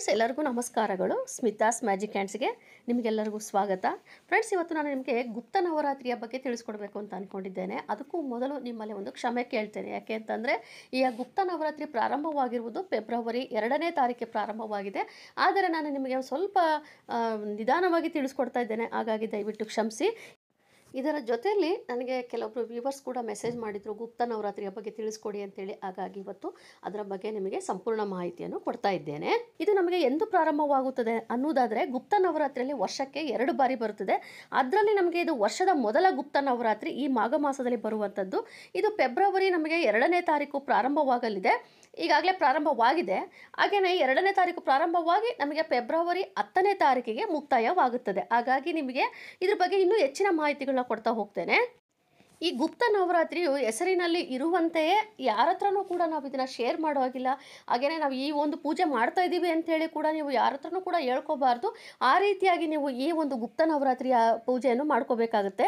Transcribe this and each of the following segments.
friends ಎಲ್ಲರಿಗೂ ನಮಸ್ಕಾರಗಳು Smitha's magic ಹ್ಯಾಂಡ್ಸ್ಗೆ ನಿಮಗೆಲ್ಲರಿಗೂ ಸ್ವಾಗತ ಫ್ರೆಂಡ್ಸ್ ಇವತ್ತು ನಾನು ನಿಮಗೆ ಗುಪ್ತ ನವರಾತ್ರಿಯ ಬಗ್ಗೆ ತಿಳಿಸ್ಕೊಡ್ಬೇಕು ಅಂತ ಅಂದ್ಕೊಂಡಿದ್ದೇನೆ ಅದಕ್ಕೂ ಮೊದಲು ನಿಮ್ಮಲ್ಲಿ ಒಂದು ಕ್ಷಮೆ ಕೇಳ್ತೇನೆ ಯಾಕೆ ಅಂತಂದರೆ ಈ ಗುಪ್ತ ನವರಾತ್ರಿ ಪ್ರಾರಂಭವಾಗಿರುವುದು ಫೆಬ್ರವರಿ ಎರಡನೇ ತಾರೀಕಿಗೆ ಪ್ರಾರಂಭವಾಗಿದೆ ಆದರೆ ನಾನು ನಿಮಗೆ ಸ್ವಲ್ಪ ನಿಧಾನವಾಗಿ ತಿಳಿಸ್ಕೊಡ್ತಾ ಇದ್ದೇನೆ ಹಾಗಾಗಿ ದಯವಿಟ್ಟು ಕ್ಷಮಿಸಿ ಇದರ ಜೊತೆಯಲ್ಲಿ ನನಗೆ ಕೆಲವೊಬ್ಬರು ವ್ಯೂವರ್ಸ್ ಕೂಡ ಮೆಸೇಜ್ ಮಾಡಿದರು ಗುಪ್ತ ನವರಾತ್ರಿಯ ಬಗ್ಗೆ ತಿಳಿಸ್ಕೊಡಿ ಅಂತೇಳಿ ಹಾಗಾಗಿ ಇವತ್ತು ಅದರ ಬಗ್ಗೆ ನಿಮಗೆ ಸಂಪೂರ್ಣ ಮಾಹಿತಿಯನ್ನು ಕೊಡ್ತಾ ಇದ್ದೇನೆ ಇದು ನಮಗೆ ಎಂದು ಪ್ರಾರಂಭವಾಗುತ್ತದೆ ಅನ್ನೋದಾದರೆ ಗುಪ್ತ ನವರಾತ್ರಿಯಲ್ಲಿ ವರ್ಷಕ್ಕೆ ಎರಡು ಬಾರಿ ಬರುತ್ತದೆ ಅದರಲ್ಲಿ ನಮಗೆ ಇದು ವರ್ಷದ ಮೊದಲ ಗುಪ್ತ ನವರಾತ್ರಿ ಈ ಮಾಘ ಮಾಸದಲ್ಲಿ ಬರುವಂಥದ್ದು ಇದು ಫೆಬ್ರವರಿ ನಮಗೆ ಎರಡನೇ ತಾರೀಕು ಪ್ರಾರಂಭವಾಗಲಿದೆ ಈಗಾಗಲೇ ಪ್ರಾರಂಭವಾಗಿದೆ ಹಾಗೆಯೇ ಎರಡನೇ ತಾರೀಕು ಪ್ರಾರಂಭವಾಗಿ ನಮಗೆ ಫೆಬ್ರವರಿ ಹತ್ತನೇ ತಾರೀಕಿಗೆ ಮುಕ್ತಾಯವಾಗುತ್ತದೆ ಹಾಗಾಗಿ ನಿಮಗೆ ಇದ್ರ ಬಗ್ಗೆ ಇನ್ನೂ ಹೆಚ್ಚಿನ ಮಾಹಿತಿಗಳನ್ನ ಕೊಡ್ತಾ ಹೋಗ್ತೇನೆ ಈ ಗುಪ್ತ ನವರಾತ್ರಿಯು ಹೆಸರಿನಲ್ಲಿ ಇರುವಂತೆಯೇ ಯಾರ ಹತ್ರನೂ ಕೂಡ ನಾವು ಇದನ್ನು ಶೇರ್ ಮಾಡೋ ಹಾಗಿಲ್ಲ ಹಾಗೆಯೇ ನಾವು ಈ ಒಂದು ಪೂಜೆ ಮಾಡ್ತಾ ಇದ್ದೀವಿ ಅಂತೇಳಿ ಕೂಡ ನೀವು ಯಾರ ಹತ್ರನೂ ಕೂಡ ಹೇಳ್ಕೋಬಾರ್ದು ಆ ರೀತಿಯಾಗಿ ನೀವು ಈ ಒಂದು ಗುಪ್ತ ನವರಾತ್ರಿಯ ಪೂಜೆಯನ್ನು ಮಾಡ್ಕೋಬೇಕಾಗುತ್ತೆ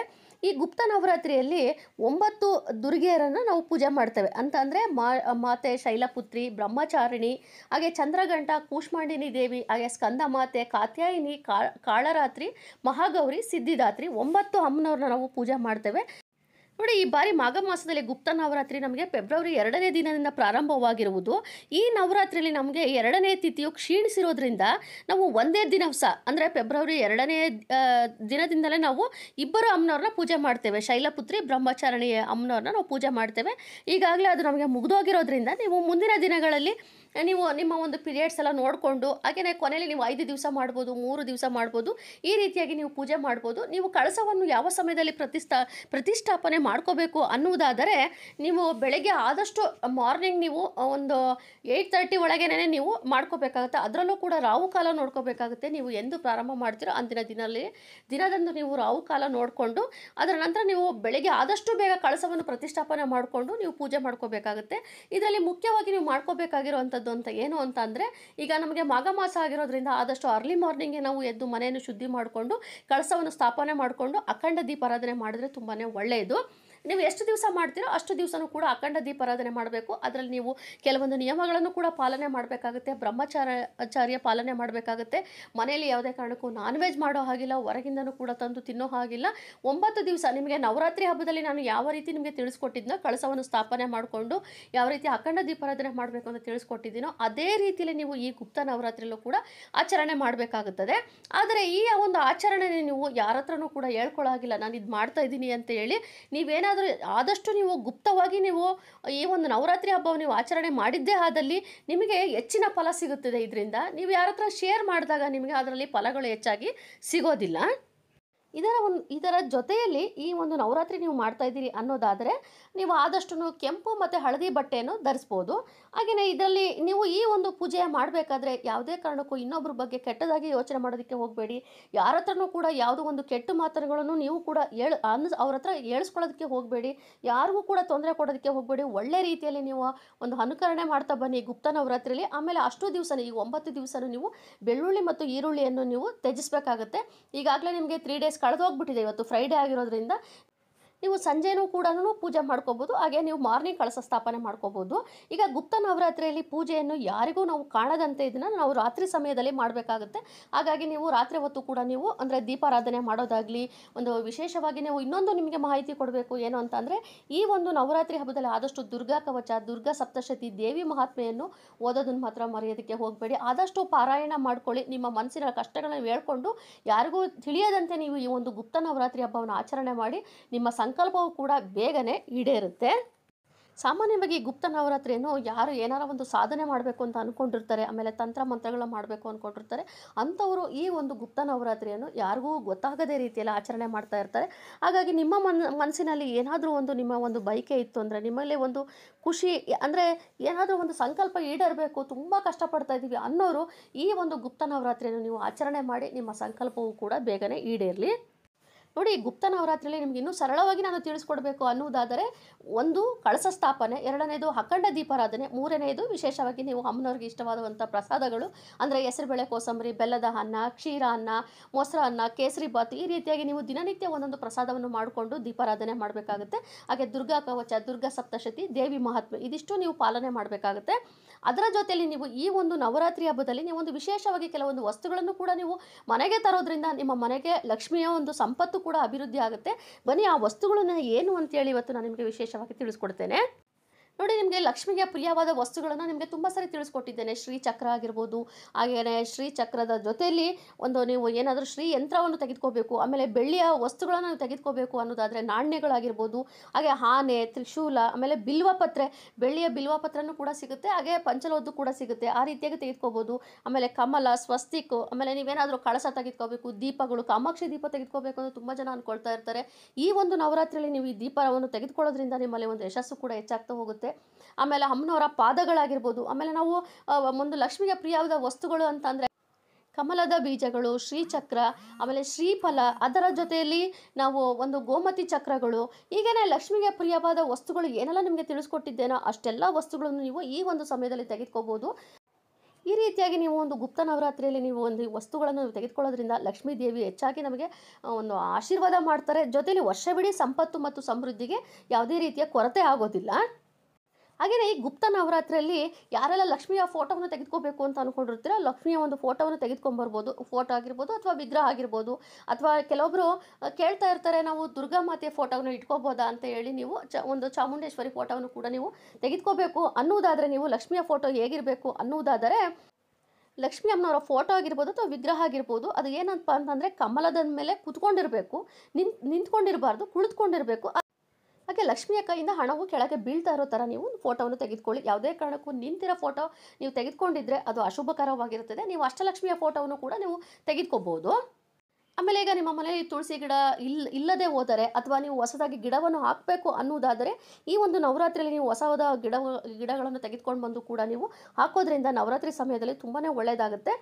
ಈ ಗುಪ್ತ ನವರಾತ್ರಿಯಲ್ಲಿ ಒಂಬತ್ತು ದುರ್ಗೆಯರನ್ನು ನಾವು ಪೂಜೆ ಮಾಡ್ತೇವೆ ಅಂತ ಅಂದರೆ ಮಾ ಮಾತೆ ಶೈಲಪುತ್ರಿ ಬ್ರಹ್ಮಚಾರಿಣಿ ಹಾಗೆ ಚಂದ್ರಗಂಟ ಕೂಷ್ಮಾಂಡಿನಿ ದೇವಿ ಹಾಗೆ ಸ್ಕಂದ ಮಾತೆ ಕಾತ್ಯಾಯಿನಿ ಕಾಳರಾತ್ರಿ ಮಹಾಗೌರಿ ಸಿದ್ಧಿದಾತ್ರಿ ಒಂಬತ್ತು ಅಮ್ಮನವ್ರನ್ನ ನಾವು ಪೂಜೆ ಮಾಡ್ತೇವೆ ನೋಡಿ ಈ ಬಾರಿ ಮಾಘ ಮಾಸದಲ್ಲಿ ಗುಪ್ತ ನವರಾತ್ರಿ ನಮಗೆ ಫೆಬ್ರವರಿ ಎರಡನೇ ದಿನದಿಂದ ಪ್ರಾರಂಭವಾಗಿರುವುದು ಈ ನವರಾತ್ರಿಯಲ್ಲಿ ನಮಗೆ ಎರಡನೇ ತಿಥಿಯು ಕ್ಷೀಣಿಸಿರೋದ್ರಿಂದ ನಾವು ಒಂದೇ ಸಹ ಅಂದರೆ ಫೆಬ್ರವರಿ ಎರಡನೇ ದಿನದಿಂದಲೇ ನಾವು ಇಬ್ಬರು ಅಮ್ಮನವ್ರನ್ನ ಪೂಜೆ ಮಾಡ್ತೇವೆ ಶೈಲಪುತ್ರಿ ಬ್ರಹ್ಮಚಾರಣಿ ಅಮ್ಮನವ್ರನ್ನ ನಾವು ಪೂಜೆ ಮಾಡ್ತೇವೆ ಈಗಾಗಲೇ ಅದು ನಮಗೆ ಮುಗಿದೋಗಿರೋದ್ರಿಂದ ನೀವು ಮುಂದಿನ ದಿನಗಳಲ್ಲಿ ನೀವು ನಿಮ್ಮ ಒಂದು ಪೀರಿಯಡ್ಸ್ ಎಲ್ಲ ನೋಡಿಕೊಂಡು ಹಾಗೆಯೇ ಕೊನೆಯಲ್ಲಿ ನೀವು ಐದು ದಿವಸ ಮಾಡ್ಬೋದು ಮೂರು ದಿವಸ ಮಾಡ್ಬೋದು ಈ ರೀತಿಯಾಗಿ ನೀವು ಪೂಜೆ ಮಾಡ್ಬೋದು ನೀವು ಕಳಸವನ್ನು ಯಾವ ಸಮಯದಲ್ಲಿ ಪ್ರತಿಷ್ಠಾ ಪ್ರತಿಷ್ಠಾಪನೆ ಮಾಡ್ಕೋಬೇಕು ಅನ್ನುವುದಾದರೆ ನೀವು ಬೆಳಗ್ಗೆ ಆದಷ್ಟು ಮಾರ್ನಿಂಗ್ ನೀವು ಒಂದು ಏಯ್ಟ್ ತರ್ಟಿ ಒಳಗೇನೆ ನೀವು ಮಾಡ್ಕೋಬೇಕಾಗುತ್ತೆ ಅದರಲ್ಲೂ ಕೂಡ ಕಾಲ ನೋಡ್ಕೋಬೇಕಾಗುತ್ತೆ ನೀವು ಎಂದು ಪ್ರಾರಂಭ ಮಾಡ್ತೀರೋ ಅಂದಿನ ದಿನದಲ್ಲಿ ದಿನದಂದು ನೀವು ಕಾಲ ನೋಡಿಕೊಂಡು ಅದರ ನಂತರ ನೀವು ಬೆಳಗ್ಗೆ ಆದಷ್ಟು ಬೇಗ ಕಳಸವನ್ನು ಪ್ರತಿಷ್ಠಾಪನೆ ಮಾಡಿಕೊಂಡು ನೀವು ಪೂಜೆ ಮಾಡ್ಕೋಬೇಕಾಗುತ್ತೆ ಇದರಲ್ಲಿ ಮುಖ್ಯವಾಗಿ ನೀವು ಮಾಡ್ಕೋಬೇಕಾಗಿರುವಂಥದ್ದು ಮಾಡೋದು ಅಂತ ಏನು ಅಂತ ಅಂದರೆ ಈಗ ನಮಗೆ ಮಾಘ ಮಾಸ ಆಗಿರೋದ್ರಿಂದ ಆದಷ್ಟು ಅರ್ಲಿ ಮಾರ್ನಿಂಗ್ಗೆ ನಾವು ಎದ್ದು ಮನೆಯನ್ನು ಶುದ್ಧಿ ಮಾಡಿಕೊಂಡು ಕಳಸವನ್ನು ಸ್ಥಾಪನೆ ಮಾಡಿಕೊಂಡು ಅಖಂಡ ದೀಪಾರಾಧನೆ ಮಾಡಿದ್ರೆ ತುಂಬಾ ಒಳ್ಳೆಯದು ನೀವು ಎಷ್ಟು ದಿವಸ ಮಾಡ್ತೀರೋ ಅಷ್ಟು ದಿವಸನೂ ಕೂಡ ಅಖಂಡ ದೀಪಾರಾಧನೆ ಮಾಡಬೇಕು ಅದರಲ್ಲಿ ನೀವು ಕೆಲವೊಂದು ನಿಯಮಗಳನ್ನು ಕೂಡ ಪಾಲನೆ ಮಾಡಬೇಕಾಗುತ್ತೆ ಆಚಾರ್ಯ ಪಾಲನೆ ಮಾಡಬೇಕಾಗುತ್ತೆ ಮನೆಯಲ್ಲಿ ಯಾವುದೇ ಕಾರಣಕ್ಕೂ ನಾನ್ ವೆಜ್ ಮಾಡೋ ಹಾಗಿಲ್ಲ ಹೊರಗಿಂದನೂ ಕೂಡ ತಂದು ತಿನ್ನೋ ಹಾಗಿಲ್ಲ ಒಂಬತ್ತು ದಿವಸ ನಿಮಗೆ ನವರಾತ್ರಿ ಹಬ್ಬದಲ್ಲಿ ನಾನು ಯಾವ ರೀತಿ ನಿಮಗೆ ತಿಳಿಸ್ಕೊಟ್ಟಿದ್ನೋ ಕಳಸವನ್ನು ಸ್ಥಾಪನೆ ಮಾಡಿಕೊಂಡು ಯಾವ ರೀತಿ ಅಖಂಡ ದೀಪಾರಾಧನೆ ಮಾಡಬೇಕು ಅಂತ ತಿಳಿಸ್ಕೊಟ್ಟಿದ್ದೀನೋ ಅದೇ ರೀತಿಯಲ್ಲಿ ನೀವು ಈ ಗುಪ್ತ ನವರಾತ್ರಿಯಲ್ಲೂ ಕೂಡ ಆಚರಣೆ ಮಾಡಬೇಕಾಗುತ್ತದೆ ಆದರೆ ಈ ಒಂದು ಆಚರಣೆ ನೀವು ಯಾರ ಹತ್ರನೂ ಕೂಡ ಹೇಳ್ಕೊಳ್ಳೋ ಹಾಗಿಲ್ಲ ನಾನು ಇದು ಮಾಡ್ತಾ ಇದ್ದೀನಿ ಅಂತ ಹೇಳಿ ನೀವೇನಾದರೂ ಏನಾದರೂ ಆದಷ್ಟು ನೀವು ಗುಪ್ತವಾಗಿ ನೀವು ಈ ಒಂದು ನವರಾತ್ರಿ ಹಬ್ಬವನ್ನು ನೀವು ಆಚರಣೆ ಮಾಡಿದ್ದೇ ಆದಲ್ಲಿ ನಿಮಗೆ ಹೆಚ್ಚಿನ ಫಲ ಸಿಗುತ್ತದೆ ಇದರಿಂದ ನೀವು ಯಾರ ಹತ್ರ ಶೇರ್ ಮಾಡಿದಾಗ ನಿಮಗೆ ಅದರಲ್ಲಿ ಫಲಗಳು ಹೆಚ್ಚಾಗಿ ಸಿಗೋದಿಲ್ಲ ಇದರ ಒಂದು ಇದರ ಜೊತೆಯಲ್ಲಿ ಈ ಒಂದು ನವರಾತ್ರಿ ನೀವು ಮಾಡ್ತಾ ಇದ್ದೀರಿ ಅನ್ನೋದಾದರೆ ನೀವು ಆದಷ್ಟು ಕೆಂಪು ಮತ್ತು ಹಳದಿ ಬಟ್ಟೆಯನ್ನು ಧರಿಸ್ಬೋದು ಹಾಗೆಯೇ ಇದರಲ್ಲಿ ನೀವು ಈ ಒಂದು ಪೂಜೆ ಮಾಡಬೇಕಾದ್ರೆ ಯಾವುದೇ ಕಾರಣಕ್ಕೂ ಇನ್ನೊಬ್ಬರ ಬಗ್ಗೆ ಕೆಟ್ಟದಾಗಿ ಯೋಚನೆ ಮಾಡೋದಕ್ಕೆ ಹೋಗಬೇಡಿ ಯಾರ ಹತ್ರನೂ ಕೂಡ ಯಾವುದೋ ಒಂದು ಕೆಟ್ಟ ಮಾತುಗಳನ್ನು ನೀವು ಕೂಡ ಹೇಳ ಅನ್ನ ಅವ್ರ ಹತ್ರ ಹೇಳಿಸ್ಕೊಳ್ಳೋದಕ್ಕೆ ಹೋಗಬೇಡಿ ಯಾರಿಗೂ ಕೂಡ ತೊಂದರೆ ಕೊಡೋದಕ್ಕೆ ಹೋಗಬೇಡಿ ಒಳ್ಳೆ ರೀತಿಯಲ್ಲಿ ನೀವು ಒಂದು ಅನುಕರಣೆ ಮಾಡ್ತಾ ಬನ್ನಿ ಗುಪ್ತ ನವರಾತ್ರಿಯಲ್ಲಿ ಆಮೇಲೆ ಅಷ್ಟು ದಿವಸ ಈ ಒಂಬತ್ತು ದಿವಸನೂ ನೀವು ಬೆಳ್ಳುಳ್ಳಿ ಮತ್ತು ಈರುಳ್ಳಿಯನ್ನು ನೀವು ತ್ಯಜಿಸಬೇಕಾಗುತ್ತೆ ಈಗಾಗಲೇ ನಿಮಗೆ ತ್ರೀ ಡೇಸ್ ಕಳೆದೋಗ್ಬಿಟ್ಟಿದೆ ಇವತ್ತು ಫ್ರೈಡೇ ಆಗಿರೋದ್ರಿಂದ ನೀವು ಸಂಜೆನೂ ಕೂಡ ಪೂಜೆ ಮಾಡ್ಕೋಬೋದು ಹಾಗೆ ನೀವು ಮಾರ್ನಿಂಗ್ ಕಳಸ ಸ್ಥಾಪನೆ ಮಾಡ್ಕೋಬೋದು ಈಗ ಗುಪ್ತ ನವರಾತ್ರಿಯಲ್ಲಿ ಪೂಜೆಯನ್ನು ಯಾರಿಗೂ ನಾವು ಕಾಣದಂತೆ ಇದನ್ನು ನಾವು ರಾತ್ರಿ ಸಮಯದಲ್ಲಿ ಮಾಡಬೇಕಾಗುತ್ತೆ ಹಾಗಾಗಿ ನೀವು ರಾತ್ರಿ ಹೊತ್ತು ಕೂಡ ನೀವು ಅಂದರೆ ದೀಪಾರಾಧನೆ ಮಾಡೋದಾಗಲಿ ಒಂದು ವಿಶೇಷವಾಗಿ ನೀವು ಇನ್ನೊಂದು ನಿಮಗೆ ಮಾಹಿತಿ ಕೊಡಬೇಕು ಏನು ಅಂತ ಈ ಒಂದು ನವರಾತ್ರಿ ಹಬ್ಬದಲ್ಲಿ ಆದಷ್ಟು ದುರ್ಗಾ ಕವಚ ದುರ್ಗಾ ಸಪ್ತಶತಿ ದೇವಿ ಮಹಾತ್ಮೆಯನ್ನು ಓದೋದನ್ನು ಮಾತ್ರ ಮರೆಯೋದಕ್ಕೆ ಹೋಗಬೇಡಿ ಆದಷ್ಟು ಪಾರಾಯಣ ಮಾಡ್ಕೊಳ್ಳಿ ನಿಮ್ಮ ಮನಸ್ಸಿನ ಕಷ್ಟಗಳನ್ನು ಹೇಳ್ಕೊಂಡು ಯಾರಿಗೂ ತಿಳಿಯದಂತೆ ನೀವು ಈ ಒಂದು ಗುಪ್ತ ನವರಾತ್ರಿ ಹಬ್ಬವನ್ನು ಆಚರಣೆ ಮಾಡಿ ನಿಮ್ಮ ಸಂಕಲ್ಪವು ಕೂಡ ಬೇಗನೆ ಈಡೇರುತ್ತೆ ಸಾಮಾನ್ಯವಾಗಿ ಗುಪ್ತ ನವರಾತ್ರಿಯನ್ನು ಯಾರು ಏನಾರ ಒಂದು ಸಾಧನೆ ಮಾಡಬೇಕು ಅಂತ ಅಂದ್ಕೊಂಡಿರ್ತಾರೆ ಆಮೇಲೆ ತಂತ್ರ ಮಂತ್ರಗಳ ಮಾಡಬೇಕು ಅಂದ್ಕೊಂಡಿರ್ತಾರೆ ಅಂಥವರು ಈ ಒಂದು ಗುಪ್ತ ನವರಾತ್ರಿಯನ್ನು ಯಾರಿಗೂ ಗೊತ್ತಾಗದೇ ರೀತಿಯಲ್ಲಿ ಆಚರಣೆ ಮಾಡ್ತಾ ಇರ್ತಾರೆ ಹಾಗಾಗಿ ನಿಮ್ಮ ಮನ್ ಮನಸ್ಸಿನಲ್ಲಿ ಏನಾದರೂ ಒಂದು ನಿಮ್ಮ ಒಂದು ಬಯಕೆ ಇತ್ತು ಅಂದರೆ ನಿಮ್ಮಲ್ಲಿ ಒಂದು ಖುಷಿ ಅಂದರೆ ಏನಾದರೂ ಒಂದು ಸಂಕಲ್ಪ ಈಡೇರಬೇಕು ತುಂಬ ಕಷ್ಟಪಡ್ತಾ ಇದ್ದೀವಿ ಅನ್ನೋರು ಈ ಒಂದು ಗುಪ್ತ ನವರಾತ್ರಿಯನ್ನು ನೀವು ಆಚರಣೆ ಮಾಡಿ ನಿಮ್ಮ ಸಂಕಲ್ಪವು ಕೂಡ ಬೇಗನೆ ಈಡೇರಲಿ ನೋಡಿ ಗುಪ್ತ ನವರಾತ್ರಿಯಲ್ಲಿ ನಿಮ್ಗೆ ಇನ್ನೂ ಸರಳವಾಗಿ ನಾನು ತಿಳಿಸ್ಕೊಡ್ಬೇಕು ಅನ್ನುವುದಾದರೆ ಒಂದು ಕಳಸ ಸ್ಥಾಪನೆ ಎರಡನೇದು ಅಖಂಡ ದೀಪಾರಾಧನೆ ಮೂರನೆಯದು ವಿಶೇಷವಾಗಿ ನೀವು ಅಮ್ಮನವ್ರಿಗೆ ಇಷ್ಟವಾದಂಥ ಪ್ರಸಾದಗಳು ಅಂದರೆ ಹೆಸರುಬೇಳೆ ಕೋಸಂಬರಿ ಬೆಲ್ಲದ ಅನ್ನ ಕ್ಷೀರ ಅನ್ನ ಮೊಸರ ಅನ್ನ ಕೇಸರಿ ಬಾತ್ ಈ ರೀತಿಯಾಗಿ ನೀವು ದಿನನಿತ್ಯ ಒಂದೊಂದು ಪ್ರಸಾದವನ್ನು ಮಾಡಿಕೊಂಡು ದೀಪಾರಾಧನೆ ಮಾಡಬೇಕಾಗುತ್ತೆ ಹಾಗೆ ದುರ್ಗಾ ಕವಚ ದುರ್ಗಾ ಸಪ್ತಶತಿ ದೇವಿ ಮಹಾತ್ಮೆ ಇದಿಷ್ಟು ನೀವು ಪಾಲನೆ ಮಾಡಬೇಕಾಗುತ್ತೆ ಅದರ ಜೊತೆಯಲ್ಲಿ ನೀವು ಈ ಒಂದು ನವರಾತ್ರಿ ಹಬ್ಬದಲ್ಲಿ ನೀವು ಒಂದು ವಿಶೇಷವಾಗಿ ಕೆಲವೊಂದು ವಸ್ತುಗಳನ್ನು ಕೂಡ ನೀವು ಮನೆಗೆ ತರೋದ್ರಿಂದ ನಿಮ್ಮ ಮನೆಗೆ ಲಕ್ಷ್ಮಿಯ ಒಂದು ಸಂಪತ್ತು ಕೂಡ ಅಭಿವೃದ್ಧಿ ಆಗುತ್ತೆ ಬನ್ನಿ ಆ ವಸ್ತುಗಳನ್ನ ಏನು ಅಂತೇಳಿ ಇವತ್ತು ನಾನು ನಿಮಗೆ ವಿಶೇಷವಾಗಿ ತಿಳಿಸ್ಕೊಡ್ತೇನೆ ನೋಡಿ ನಿಮಗೆ ಲಕ್ಷ್ಮಿಗೆ ಪ್ರಿಯವಾದ ವಸ್ತುಗಳನ್ನು ನಿಮಗೆ ತುಂಬ ಸರಿ ತಿಳಿಸ್ಕೊಟ್ಟಿದ್ದೇನೆ ಶ್ರೀಚಕ್ರ ಆಗಿರ್ಬೋದು ಹಾಗೆಯೇ ಶ್ರೀಚಕ್ರದ ಜೊತೆಯಲ್ಲಿ ಒಂದು ನೀವು ಏನಾದರೂ ಶ್ರೀ ಯಂತ್ರವನ್ನು ತೆಗೆದುಕೋಬೇಕು ಆಮೇಲೆ ಬೆಳ್ಳಿಯ ವಸ್ತುಗಳನ್ನು ನೀವು ತೆಗೆದುಕೋಬೇಕು ಅನ್ನೋದಾದರೆ ನಾಣ್ಯಗಳಾಗಿರ್ಬೋದು ಹಾಗೆ ಆನೆ ತ್ರಿಶೂಲ ಆಮೇಲೆ ಬಿಲ್ವಪತ್ರೆ ಬೆಳ್ಳಿಯ ಬಿಲ್ವಪತ್ರನೂ ಕೂಡ ಸಿಗುತ್ತೆ ಹಾಗೆ ಪಂಚಲೋದ್ದು ಕೂಡ ಸಿಗುತ್ತೆ ಆ ರೀತಿಯಾಗಿ ತೆಗೆದುಕೋಬೋದು ಆಮೇಲೆ ಕಮಲ ಸ್ವಸ್ತಿಕ್ ಆಮೇಲೆ ನೀವೇನಾದರೂ ಕಳಸ ತೆಗೆದುಕೋಬೇಕು ದೀಪಗಳು ಕಾಮಾಕ್ಷಿ ದೀಪ ತೆಗೆದುಕೋಬೇಕು ಅಂತ ತುಂಬ ಜನ ಅಂದ್ಕೊಳ್ತಾ ಇರ್ತಾರೆ ಈ ಒಂದು ನವರಾತ್ರಿಯಲ್ಲಿ ನೀವು ಈ ದೀಪವನ್ನು ತೆಗೆದುಕೊಳ್ಳೋದ್ರಿಂದ ನಿಮ್ಮಲ್ಲಿ ಒಂದು ಯಶಸ್ಸು ಕೂಡ ಹೆಚ್ಚಾಗ್ತಾ ಹೋಗುತ್ತೆ ಆಮೇಲೆ ಅಮ್ಮನವರ ಪಾದಗಳಾಗಿರ್ಬೋದು ಆಮೇಲೆ ನಾವು ಒಂದು ಲಕ್ಷ್ಮಿಗೆ ಪ್ರಿಯವಾದ ವಸ್ತುಗಳು ಅಂತಂದರೆ ಕಮಲದ ಬೀಜಗಳು ಶ್ರೀಚಕ್ರ ಆಮೇಲೆ ಶ್ರೀಫಲ ಅದರ ಜೊತೆಯಲ್ಲಿ ನಾವು ಒಂದು ಗೋಮತಿ ಚಕ್ರಗಳು ಹೀಗೇನೆ ಲಕ್ಷ್ಮಿಗೆ ಪ್ರಿಯವಾದ ವಸ್ತುಗಳು ಏನೆಲ್ಲ ನಿಮಗೆ ತಿಳಿಸ್ಕೊಟ್ಟಿದ್ದೇನೋ ಅಷ್ಟೆಲ್ಲ ವಸ್ತುಗಳನ್ನು ನೀವು ಈ ಒಂದು ಸಮಯದಲ್ಲಿ ತೆಗೆದುಕೋಬೋದು ಈ ರೀತಿಯಾಗಿ ನೀವು ಒಂದು ಗುಪ್ತ ನವರಾತ್ರಿಯಲ್ಲಿ ನೀವು ಒಂದು ವಸ್ತುಗಳನ್ನು ತೆಗೆದುಕೊಳ್ಳೋದ್ರಿಂದ ಲಕ್ಷ್ಮೀ ದೇವಿ ಹೆಚ್ಚಾಗಿ ನಮಗೆ ಒಂದು ಆಶೀರ್ವಾದ ಮಾಡ್ತಾರೆ ಜೊತೆಯಲ್ಲಿ ವರ್ಷವಿಡೀ ಸಂಪತ್ತು ಮತ್ತು ಸಮೃದ್ಧಿಗೆ ಯಾವುದೇ ರೀತಿಯ ಕೊರತೆ ಆಗೋದಿಲ್ಲ ಹಾಗೆಯೇ ಈ ಗುಪ್ತ ನವರಾತ್ರಿಯಲ್ಲಿ ಯಾರೆಲ್ಲ ಲಕ್ಷ್ಮಿಯ ಫೋಟೋವನ್ನು ತೆಗೆದುಕೋಬೇಕು ಅಂತ ಅಂದ್ಕೊಂಡಿರ್ತೀರ ಲಕ್ಷ್ಮಿಯ ಒಂದು ಫೋಟೋವನ್ನು ತೆಗೆದುಕೊಂಬರ್ಬೋದು ಫೋಟೋ ಆಗಿರ್ಬೋದು ಅಥವಾ ವಿಗ್ರಹ ಆಗಿರ್ಬೋದು ಅಥವಾ ಕೆಲವೊಬ್ಬರು ಕೇಳ್ತಾ ಇರ್ತಾರೆ ನಾವು ದುರ್ಗಾ ಮಾತೆಯ ಫೋಟೋವನ್ನು ಇಟ್ಕೋಬೋದಾ ಅಂತ ಹೇಳಿ ನೀವು ಚ ಒಂದು ಚಾಮುಂಡೇಶ್ವರಿ ಫೋಟೋವನ್ನು ಕೂಡ ನೀವು ತೆಗೆದುಕೋಬೇಕು ಅನ್ನುವುದಾದರೆ ನೀವು ಲಕ್ಷ್ಮಿಯ ಫೋಟೋ ಹೇಗಿರಬೇಕು ಅನ್ನೋದಾದರೆ ಲಕ್ಷ್ಮೀ ಅಮ್ಮನವರ ಫೋಟೋ ಆಗಿರ್ಬೋದು ಅಥವಾ ವಿಗ್ರಹ ಆಗಿರ್ಬೋದು ಅದು ಏನಪ್ಪ ಅಂತಂದರೆ ಕಮಲದ ಮೇಲೆ ಕುತ್ಕೊಂಡಿರಬೇಕು ನಿಂತ್ ನಿಂತ್ಕೊಂಡಿರಬಾರ್ದು ಕುಳಿತುಕೊಂಡಿರಬೇಕು ಹಾಗೆ ಲಕ್ಷ್ಮಿಯ ಕೈಯಿಂದ ಹಣವು ಕೆಳಗೆ ಬೀಳ್ತಾ ಇರೋ ಥರ ನೀವು ಫೋಟೋವನ್ನು ತೆಗೆದುಕೊಳ್ಳಿ ಯಾವುದೇ ಕಾರಣಕ್ಕೂ ನಿಂತಿರೋ ಫೋಟೋ ನೀವು ತೆಗೆದುಕೊಂಡಿದ್ರೆ ಅದು ಅಶುಭಕರವಾಗಿರುತ್ತದೆ ನೀವು ಅಷ್ಟಲಕ್ಷ್ಮಿಯ ಫೋಟೋವನ್ನು ಕೂಡ ನೀವು ತೆಗೆದುಕೋಬಹುದು ಆಮೇಲೆ ಈಗ ನಿಮ್ಮ ಮನೆಯಲ್ಲಿ ತುಳಸಿ ಗಿಡ ಇಲ್ ಇಲ್ಲದೆ ಹೋದರೆ ಅಥವಾ ನೀವು ಹೊಸದಾಗಿ ಗಿಡವನ್ನು ಹಾಕಬೇಕು ಅನ್ನೋದಾದರೆ ಈ ಒಂದು ನವರಾತ್ರಿಯಲ್ಲಿ ನೀವು ಹೊಸದ ಗಿಡ ಗಿಡಗಳನ್ನು ತೆಗೆದುಕೊಂಡು ಬಂದು ಕೂಡ ನೀವು ಹಾಕೋದ್ರಿಂದ ನವರಾತ್ರಿ ಸಮಯದಲ್ಲಿ ತುಂಬಾ ಒಳ್ಳೆಯದಾಗುತ್ತೆ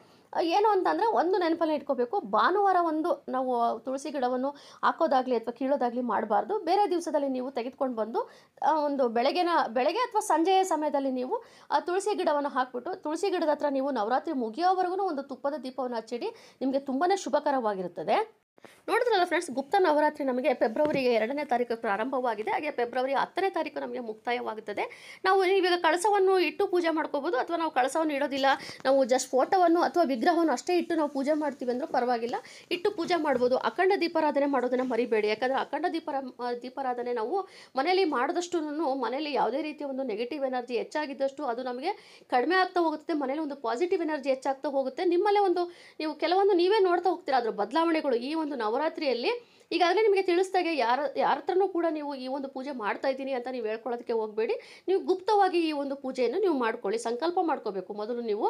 ಏನು ಅಂತಂದರೆ ಒಂದು ನೆನಪಲ್ಲಿ ಇಟ್ಕೋಬೇಕು ಭಾನುವಾರ ಒಂದು ನಾವು ತುಳಸಿ ಗಿಡವನ್ನು ಹಾಕೋದಾಗಲಿ ಅಥವಾ ಕೀಳೋದಾಗಲಿ ಮಾಡಬಾರ್ದು ಬೇರೆ ದಿವಸದಲ್ಲಿ ನೀವು ತೆಗೆದುಕೊಂಡು ಬಂದು ಒಂದು ಬೆಳಗ್ಗೆನ ಬೆಳಗ್ಗೆ ಅಥವಾ ಸಂಜೆಯ ಸಮಯದಲ್ಲಿ ನೀವು ಆ ತುಳಸಿ ಗಿಡವನ್ನು ಹಾಕಿಬಿಟ್ಟು ತುಳಸಿ ಗಿಡದ ಹತ್ರ ನೀವು ನವರಾತ್ರಿ ಮುಗಿಯೋವರೆಗೂ ಒಂದು ತುಪ್ಪದ ದೀಪವನ್ನು ಹಚ್ಚಿಡಿ ನಿಮಗೆ ತುಂಬಾ ಶುಭಕರವಾಗಿರುತ್ತದೆ ನೋಡಿದ್ರಲ್ಲ ಫ್ರೆಂಡ್ಸ್ ಗುಪ್ತ ನವರಾತ್ರಿ ನಮಗೆ ಫೆಬ್ರವರಿ ಎರಡನೇ ತಾರೀಕು ಪ್ರಾರಂಭವಾಗಿದೆ ಹಾಗೆ ಫೆಬ್ರವರಿ ಹತ್ತನೇ ತಾರೀಕು ನಮಗೆ ಮುಕ್ತಾಯವಾಗುತ್ತದೆ ನಾವು ಇವಾಗ ಕಳಸವನ್ನು ಇಟ್ಟು ಪೂಜೆ ಮಾಡ್ಕೋಬೋದು ಅಥವಾ ನಾವು ಕಳಸವನ್ನು ಇಡೋದಿಲ್ಲ ನಾವು ಜಸ್ಟ್ ಫೋಟೋವನ್ನು ಅಥವಾ ವಿಗ್ರಹವನ್ನು ಅಷ್ಟೇ ಇಟ್ಟು ನಾವು ಪೂಜೆ ಮಾಡ್ತೀವಿ ಅಂದರೂ ಪರವಾಗಿಲ್ಲ ಇಟ್ಟು ಪೂಜೆ ಮಾಡ್ಬೋದು ಅಖಂಡ ದೀಪಾರಾಧನೆ ಮಾಡೋದನ್ನು ಮರಿಬೇಡಿ ಯಾಕಂದರೆ ಅಖಂಡ ದೀಪ ದೀಪಾರಾಧನೆ ನಾವು ಮನೆಯಲ್ಲಿ ಮಾಡಿದಷ್ಟು ಮನೆಯಲ್ಲಿ ಯಾವುದೇ ರೀತಿಯ ಒಂದು ನೆಗೆಟಿವ್ ಎನರ್ಜಿ ಹೆಚ್ಚಾಗಿದ್ದಷ್ಟು ಅದು ನಮಗೆ ಕಡಿಮೆ ಆಗ್ತಾ ಹೋಗುತ್ತೆ ಮನೇಲಿ ಒಂದು ಪಾಸಿಟಿವ್ ಎನರ್ಜಿ ಹೆಚ್ಚಾಗ್ತಾ ಹೋಗುತ್ತೆ ನಿಮ್ಮಲ್ಲೇ ಒಂದು ನೀವು ಕೆಲವೊಂದು ನೀವೇ ನೋಡ್ತಾ ಹೋಗ್ತೀರಾ ಅದರ ಬದಲಾವಣೆಗಳು ಈ ಒಂದು ಒಂದು ನವರಾತ್ರಿಯಲ್ಲಿ ಈಗಾಗಲೇ ನಿಮಗೆ ತಿಳಿಸ್ದಾಗೆ ಯಾರ ಯಾರ ಕೂಡ ನೀವು ಈ ಒಂದು ಪೂಜೆ ಮಾಡ್ತಾ ಇದ್ದೀನಿ ಅಂತ ನೀವು ಹೇಳ್ಕೊಳ್ಳೋದಕ್ಕೆ ಹೋಗಬೇಡಿ ನೀವು ಗುಪ್ತವಾಗಿ ಈ ಒಂದು ಪೂಜೆಯನ್ನು ನೀವು ಮಾಡ್ಕೊಳ್ಳಿ ಸಂಕಲ್ಪ ಮಾಡ್ಕೋಬೇಕು ಮೊದಲು ನೀವು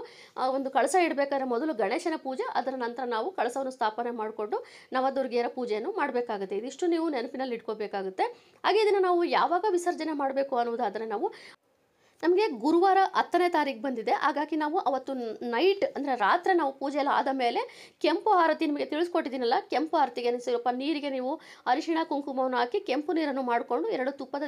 ಒಂದು ಕಳಸ ಇಡಬೇಕಾದ್ರೆ ಮೊದಲು ಗಣೇಶನ ಪೂಜೆ ಅದರ ನಂತರ ನಾವು ಕಳಸವನ್ನು ಸ್ಥಾಪನೆ ಮಾಡಿಕೊಂಡು ನವದುರ್ಗಿಯರ ಪೂಜೆಯನ್ನು ಮಾಡಬೇಕಾಗುತ್ತೆ ಇದಿಷ್ಟು ನೀವು ನೆನಪಿನಲ್ಲಿ ಇಟ್ಕೋಬೇಕಾಗುತ್ತೆ ಹಾಗೆ ಇದನ್ನು ನಾವು ಯಾವಾಗ ವಿಸರ್ಜನೆ ಮಾಡಬೇಕು ಅನ್ನೋದಾದರೆ ನಾವು ನಮಗೆ ಗುರುವಾರ ಹತ್ತನೇ ತಾರೀಕು ಬಂದಿದೆ ಹಾಗಾಗಿ ನಾವು ಅವತ್ತು ನೈಟ್ ಅಂದರೆ ರಾತ್ರಿ ನಾವು ಪೂಜೆ ಆದ ಮೇಲೆ ಕೆಂಪು ಆರತಿ ನಿಮಗೆ ತಿಳಿಸ್ಕೊಟ್ಟಿದ್ದೀನಲ್ಲ ಕೆಂಪು ಆರತಿಗೆ ಸ್ವಲ್ಪ ನೀರಿಗೆ ನೀವು ಅರಿಶಿಣ ಕುಂಕುಮವನ್ನು ಹಾಕಿ ಕೆಂಪು ನೀರನ್ನು ಮಾಡಿಕೊಂಡು ಎರಡು ತುಪ್ಪದ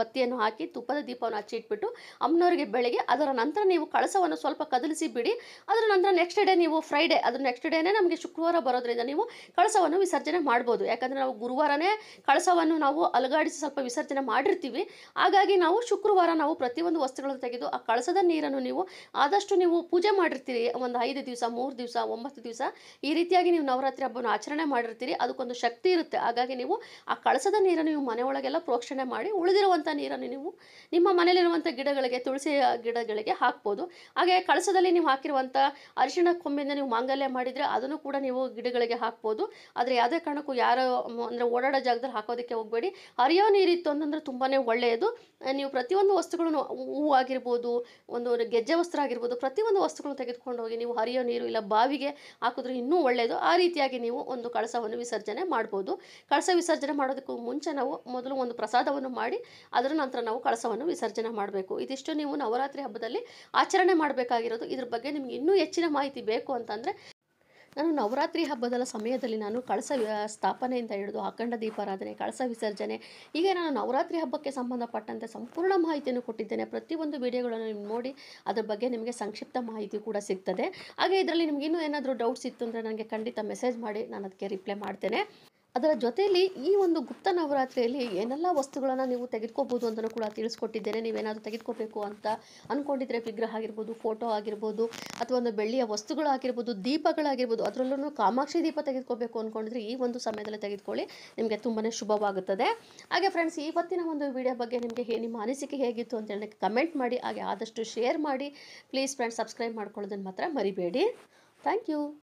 ಬತ್ತಿಯನ್ನು ಹಾಕಿ ತುಪ್ಪದ ದೀಪವನ್ನು ಇಟ್ಬಿಟ್ಟು ಅಮ್ಮನವರಿಗೆ ಬೆಳಗ್ಗೆ ಅದರ ನಂತರ ನೀವು ಕಳಸವನ್ನು ಸ್ವಲ್ಪ ಕದಲಿಸಿ ಬಿಡಿ ಅದರ ನಂತರ ನೆಕ್ಸ್ಟ್ ಡೇ ನೀವು ಫ್ರೈಡೇ ಅದ್ರ ನೆಕ್ಸ್ಟ್ ಡೇನೇ ನಮಗೆ ಶುಕ್ರವಾರ ಬರೋದ್ರಿಂದ ನೀವು ಕಳಸವನ್ನು ವಿಸರ್ಜನೆ ಮಾಡ್ಬೋದು ಯಾಕಂದರೆ ನಾವು ಗುರುವಾರನೇ ಕಳಸವನ್ನು ನಾವು ಅಲುಗಾಡಿಸಿ ಸ್ವಲ್ಪ ವಿಸರ್ಜನೆ ಮಾಡಿರ್ತೀವಿ ಹಾಗಾಗಿ ನಾವು ಶುಕ್ರವಾರ ನಾವು ಪ್ರತಿಯೊಂದು ವಸ್ತುಗಳನ್ನು ತೆಗೆದು ಆ ಕಳಸದ ನೀರನ್ನು ನೀವು ಆದಷ್ಟು ನೀವು ಪೂಜೆ ಮಾಡಿರ್ತೀರಿ ಒಂದು ಐದು ದಿವಸ ಮೂರು ದಿವಸ ಒಂಬತ್ತು ದಿವಸ ಈ ರೀತಿಯಾಗಿ ನೀವು ನವರಾತ್ರಿ ಹಬ್ಬವನ್ನು ಆಚರಣೆ ಮಾಡಿರ್ತೀರಿ ಅದಕ್ಕೊಂದು ಶಕ್ತಿ ಇರುತ್ತೆ ಹಾಗಾಗಿ ನೀವು ಆ ಕಳಸದ ನೀರನ್ನು ನೀವು ಮನೆಯೊಳಗೆಲ್ಲ ಪ್ರೋಕ್ಷಣೆ ಮಾಡಿ ಉಳಿದಿರುವಂಥ ನೀರನ್ನು ನೀವು ನಿಮ್ಮ ಮನೆಯಲ್ಲಿರುವಂಥ ಗಿಡಗಳಿಗೆ ತುಳಸಿ ಗಿಡಗಳಿಗೆ ಹಾಕ್ಬೋದು ಹಾಗೆ ಕಳಸದಲ್ಲಿ ನೀವು ಹಾಕಿರುವಂಥ ಅರಿಶಿಣ ಕೊಂಬೆಯಿಂದ ನೀವು ಮಾಂಗಲ್ಯ ಮಾಡಿದರೆ ಅದನ್ನು ಕೂಡ ನೀವು ಗಿಡಗಳಿಗೆ ಹಾಕ್ಬೋದು ಆದರೆ ಯಾವುದೇ ಕಾರಣಕ್ಕೂ ಯಾರೋ ಅಂದರೆ ಓಡಾಡೋ ಜಾಗದಲ್ಲಿ ಹಾಕೋದಕ್ಕೆ ಹೋಗಬೇಡಿ ಹರಿಯೋ ನೀರಿತ್ತು ಅಂತಂದರೆ ತುಂಬಾ ಒಳ್ಳೆಯದು ನೀವು ಪ್ರತಿಯೊಂದು ವಸ್ತುಗಳನ್ನು ಹೂ ಆಗಿರ್ಬೋದು ಒಂದು ಗೆಜ್ಜೆ ವಸ್ತ್ರ ಆಗಿರ್ಬೋದು ಪ್ರತಿಯೊಂದು ವಸ್ತುಗಳನ್ನು ತೆಗೆದುಕೊಂಡು ಹೋಗಿ ನೀವು ಹರಿಯೋ ನೀರು ಇಲ್ಲ ಬಾವಿಗೆ ಹಾಕಿದ್ರೆ ಇನ್ನೂ ಒಳ್ಳೆಯದು ಆ ರೀತಿಯಾಗಿ ನೀವು ಒಂದು ಕಳಸವನ್ನು ವಿಸರ್ಜನೆ ಮಾಡ್ಬೋದು ಕಳಸ ವಿಸರ್ಜನೆ ಮಾಡೋದಕ್ಕೂ ಮುಂಚೆ ನಾವು ಮೊದಲು ಒಂದು ಪ್ರಸಾದವನ್ನು ಮಾಡಿ ಅದರ ನಂತರ ನಾವು ಕಳಸವನ್ನು ವಿಸರ್ಜನೆ ಮಾಡಬೇಕು ಇದಿಷ್ಟು ನೀವು ನವರಾತ್ರಿ ಹಬ್ಬದಲ್ಲಿ ಆಚರಣೆ ಮಾಡಬೇಕಾಗಿರೋದು ಇದ್ರ ಬಗ್ಗೆ ನಿಮ್ಗೆ ಇನ್ನೂ ಹೆಚ್ಚಿನ ಮಾಹಿತಿ ಬೇಕು ಅಂತಂದರೆ ನಾನು ನವರಾತ್ರಿ ಹಬ್ಬದ ಸಮಯದಲ್ಲಿ ನಾನು ಕಳಸ ಸ್ಥಾಪನೆಯಿಂದ ಹಿಡಿದು ಅಖಂಡ ದೀಪಾರಾಧನೆ ಕಳಸ ವಿಸರ್ಜನೆ ಹೀಗೆ ನಾನು ನವರಾತ್ರಿ ಹಬ್ಬಕ್ಕೆ ಸಂಬಂಧಪಟ್ಟಂತೆ ಸಂಪೂರ್ಣ ಮಾಹಿತಿಯನ್ನು ಕೊಟ್ಟಿದ್ದೇನೆ ಪ್ರತಿಯೊಂದು ವಿಡಿಯೋಗಳನ್ನು ನೀವು ನೋಡಿ ಅದರ ಬಗ್ಗೆ ನಿಮಗೆ ಸಂಕ್ಷಿಪ್ತ ಮಾಹಿತಿ ಕೂಡ ಸಿಗ್ತದೆ ಹಾಗೆ ಇದರಲ್ಲಿ ನಿಮ್ಗೆ ಇನ್ನೂ ಏನಾದರೂ ಡೌಟ್ಸ್ ಇತ್ತು ಅಂದರೆ ನನಗೆ ಖಂಡಿತ ಮೆಸೇಜ್ ಮಾಡಿ ನಾನು ಅದಕ್ಕೆ ರಿಪ್ಲೈ ಮಾಡ್ತೇನೆ ಅದರ ಜೊತೆಯಲ್ಲಿ ಈ ಒಂದು ಗುಪ್ತ ನವರಾತ್ರಿಯಲ್ಲಿ ಏನೆಲ್ಲ ವಸ್ತುಗಳನ್ನು ನೀವು ತೆಗೆದುಕೋಬೋದು ಅಂತಲೂ ಕೂಡ ತಿಳಿಸ್ಕೊಟ್ಟಿದ್ದೇನೆ ನೀವೇನಾದರೂ ತೆಗೆದುಕೋಬೇಕು ಅಂತ ಅಂದ್ಕೊಂಡಿದ್ರೆ ವಿಗ್ರಹ ಆಗಿರ್ಬೋದು ಫೋಟೋ ಆಗಿರ್ಬೋದು ಅಥವಾ ಒಂದು ಬೆಳ್ಳಿಯ ವಸ್ತುಗಳಾಗಿರ್ಬೋದು ದೀಪಗಳಾಗಿರ್ಬೋದು ಅದರಲ್ಲೂ ಕಾಮಾಕ್ಷಿ ದೀಪ ತೆಗೆದುಕೋಬೇಕು ಅಂದ್ಕೊಂಡಿದ್ರೆ ಈ ಒಂದು ಸಮಯದಲ್ಲಿ ತೆಗೆದುಕೊಳ್ಳಿ ನಿಮಗೆ ತುಂಬಾ ಶುಭವಾಗುತ್ತದೆ ಹಾಗೆ ಫ್ರೆಂಡ್ಸ್ ಇವತ್ತಿನ ಒಂದು ವಿಡಿಯೋ ಬಗ್ಗೆ ನಿಮಗೆ ನಿಮ್ಮ ಅನಿಸಿಕೆ ಹೇಗಿತ್ತು ಅಂತ ಹೇಳಿ ಕಮೆಂಟ್ ಮಾಡಿ ಹಾಗೆ ಆದಷ್ಟು ಶೇರ್ ಮಾಡಿ ಪ್ಲೀಸ್ ಫ್ರೆಂಡ್ಸ್ ಸಬ್ಸ್ಕ್ರೈಬ್ ಮಾಡ್ಕೊಳ್ಳೋದನ್ನು ಮಾತ್ರ ಮರಿಬೇಡಿ ಥ್ಯಾಂಕ್ ಯು